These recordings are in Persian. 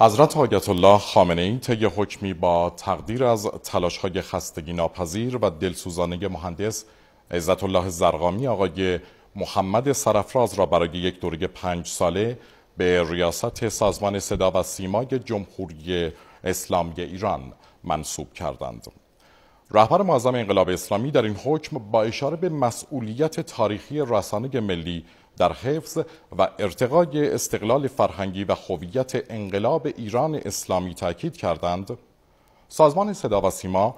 حضرت آیت الله خامنه ای طی حکمی با تقدیر از تلاش های خستگی ناپذیر و دلسوزانه مهندس عزت الله زرقامی آقای محمد سرفراز را برای یک دوره پنج ساله به ریاست سازمان صدا و سیمای جمهوری اسلامی ایران منصوب کردند. رهبر معظم انقلاب اسلامی در این حکم با اشاره به مسئولیت تاریخی رسانه ملی در حفظ و ارتقای استقلال فرهنگی و هویت انقلاب ایران اسلامی تاکید کردند سازمان صدا و سیما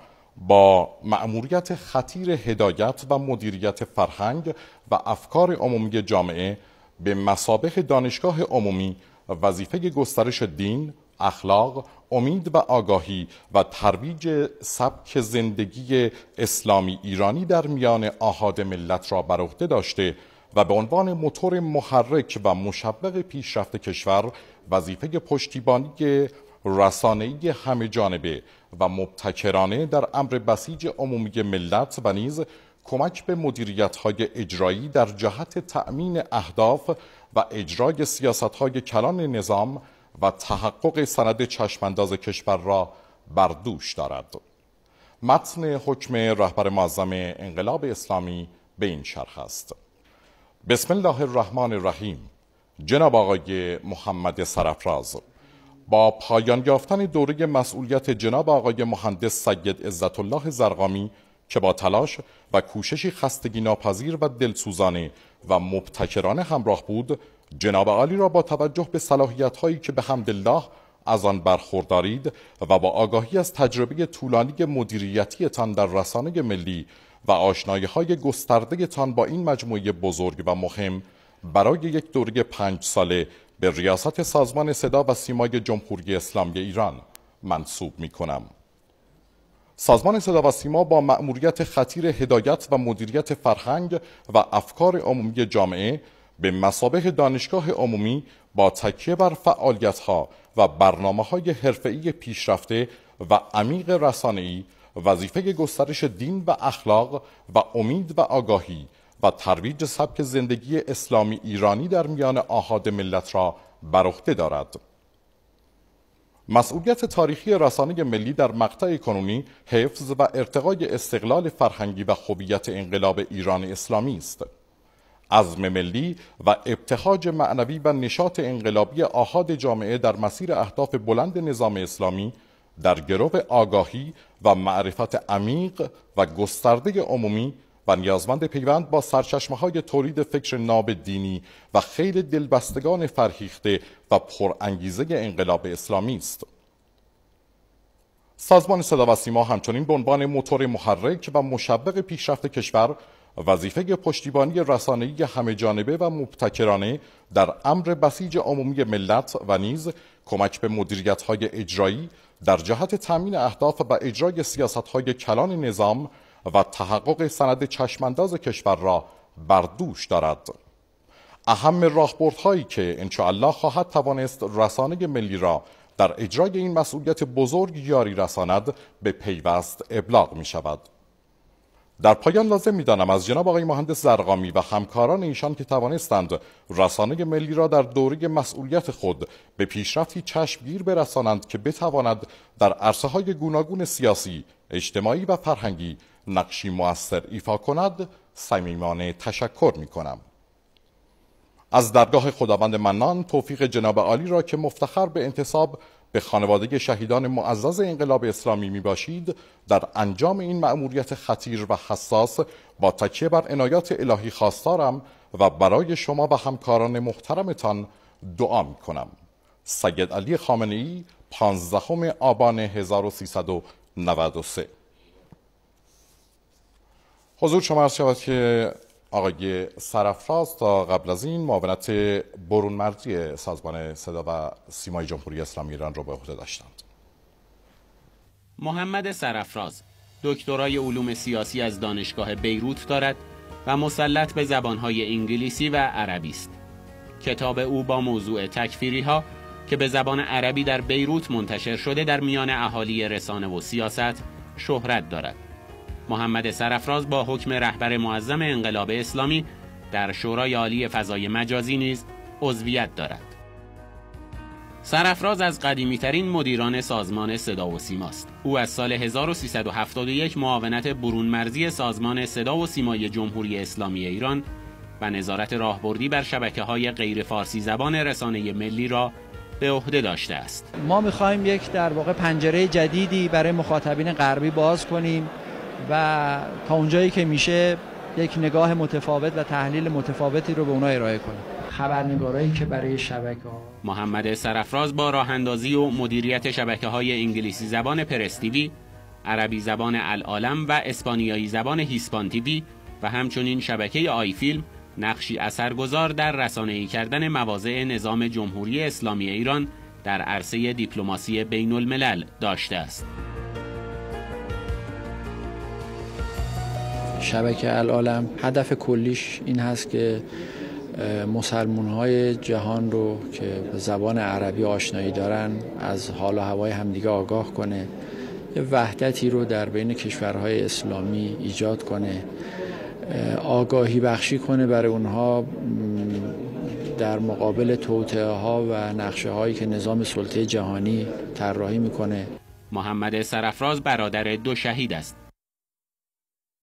با مأموریت خطیر هدایت و مدیریت فرهنگ و افکار عمومی جامعه به مسابق دانشگاه عمومی وظیفه گسترش دین، اخلاق، امید و آگاهی و ترویج سبک زندگی اسلامی ایرانی در میان آهاد ملت را بر عهده داشته و به عنوان موتور محرک و مشبق پیشرفت کشور وظیفه پشتیبانی رسانه‌ای همه جانبه و مبتکرانه در امر بسیج عمومی ملت و نیز کمک به مدیریت های اجرایی در جهت تأمین اهداف و اجرای سیاست های کلان نظام و تحقق سند چشمانداز کشور را بردوش دارد. متن حکم رهبر معظم انقلاب اسلامی به این شرح است. بسم الله الرحمن الرحیم جناب آقای محمد سرفراز با پایان یافتن دوره مسئولیت جناب آقای مهندس سید عزت الله زرقامی که با تلاش و کوششی خستگی ناپذیر و دلسوزانه و مبتکرانه همراه بود جناب عالی را با توجه به صلاحیت هایی که به حمد الله از آن برخوردارید و با آگاهی از تجربه طولانی مدیریتیتان در رسانه ملی و آشنایه های گسترده تان با این مجموعه بزرگ و مهم برای یک دوره پنج ساله به ریاست سازمان صدا و سیمای جمهوری اسلامی ایران منصوب می کنم. سازمان صدا و سیما با مأموریت خطیر هدایت و مدیریت فرهنگ و افکار عمومی جامعه به مسابه دانشگاه عمومی با تکیه بر فعالیت ها و برنامه های حرفه‌ای پیشرفته و عمیق رسانه‌ای وظیفه گسترش دین و اخلاق و امید و آگاهی و ترویج سبک زندگی اسلامی ایرانی در میان آهاد ملت را بر عهده دارد مسئولیت تاریخی رسانه ملی در مقطع کنونی حفظ و ارتقای استقلال فرهنگی و خوبیت انقلاب ایران اسلامی است عزم ملی و ابتهاج معنوی و نشاط انقلابی آهاد جامعه در مسیر اهداف بلند نظام اسلامی در گرو آگاهی و معرفت عمیق و گسترده عمومی و نیازمند پیوند با سرچشمه های تولید فکر ناب دینی و خیل دلبستگان فرهیخته و پرانگیزه انقلاب اسلامی است. سازمان صدا و سیما همچنین به عنوان موتور محرک و مشبق پیشرفت کشور وظیفه پشتیبانی رسانه‌ای همه جانبه و مبتکرانه در امر بسیج عمومی ملت و نیز کمک به مدیریت‌های اجرایی در جهت تامین اهداف و اجرای های کلان نظام و تحقق سند چشمانداز کشور را بر دوش دارد اهم راهبردهایی که انشاءالله خواهد توانست رسانه ملی را در اجرای این مسئولیت بزرگ یاری رساند به پیوست ابلاغ می شود. در پایان لازم میدانم از جناب آقای مهندس زرقامی و همکاران ایشان که توانستند رسانه ملی را در دوره مسئولیت خود به پیشرفتی چشمگیر برسانند که بتواند در عرصه های گوناگون سیاسی، اجتماعی و فرهنگی نقشی مؤثر ایفا کند، صمیمانه تشکر می کنم. از درگاه خداوند منان توفیق جناب عالی را که مفتخر به انتصاب به خانواده شهیدان معزز انقلاب اسلامی می باشید در انجام این مأموریت خطیر و حساس با تکیه بر عنایات الهی خواستارم و برای شما و همکاران محترمتان دعا می کنم سید علی خامنه ای 15 آبان 1393 حضور شما عرض که آقای سرفراز تا قبل از این معاونت برون مرزی سازمان صدا و سیمای جمهوری اسلامی ایران را به عهده داشتند محمد سرفراز دکترای علوم سیاسی از دانشگاه بیروت دارد و مسلط به زبانهای انگلیسی و عربی است کتاب او با موضوع تکفیری ها که به زبان عربی در بیروت منتشر شده در میان اهالی رسانه و سیاست شهرت دارد محمد سرفراز با حکم رهبر معظم انقلاب اسلامی در شورای عالی فضای مجازی نیز عضویت دارد. سرفراز از قدیمیترین مدیران سازمان صدا و است او از سال 1371 معاونت برون مرزی سازمان صدا و سیمای جمهوری اسلامی ایران و نظارت راهبردی بر شبکه های غیر فارسی زبان رسانه ملی را به عهده داشته است. ما میخوایم یک در واقع پنجره جدیدی برای مخاطبین غربی باز کنیم و تا اونجایی که میشه یک نگاه متفاوت و تحلیل متفاوتی رو به اونا ارائه کنه خبرنگارایی که برای شبکه محمد سرفراز با راه اندازی و مدیریت شبکه های انگلیسی زبان پرستیوی عربی زبان العالم و اسپانیایی زبان هیسپان تیوی و همچنین شبکه آی فیلم نقشی اثرگذار در ای کردن مواضع نظام جمهوری اسلامی ایران در عرصه دیپلماسی بین الملل داشته است. شبکه العالم هدف کلیش این هست که مسلمون های جهان رو که به زبان عربی آشنایی دارن از حال و هوای همدیگه آگاه کنه یه وحدتی رو در بین کشورهای اسلامی ایجاد کنه آگاهی بخشی کنه برای اونها در مقابل توطعه ها و نقشه هایی که نظام سلطه جهانی طراحی میکنه محمد سرفراز برادر دو شهید است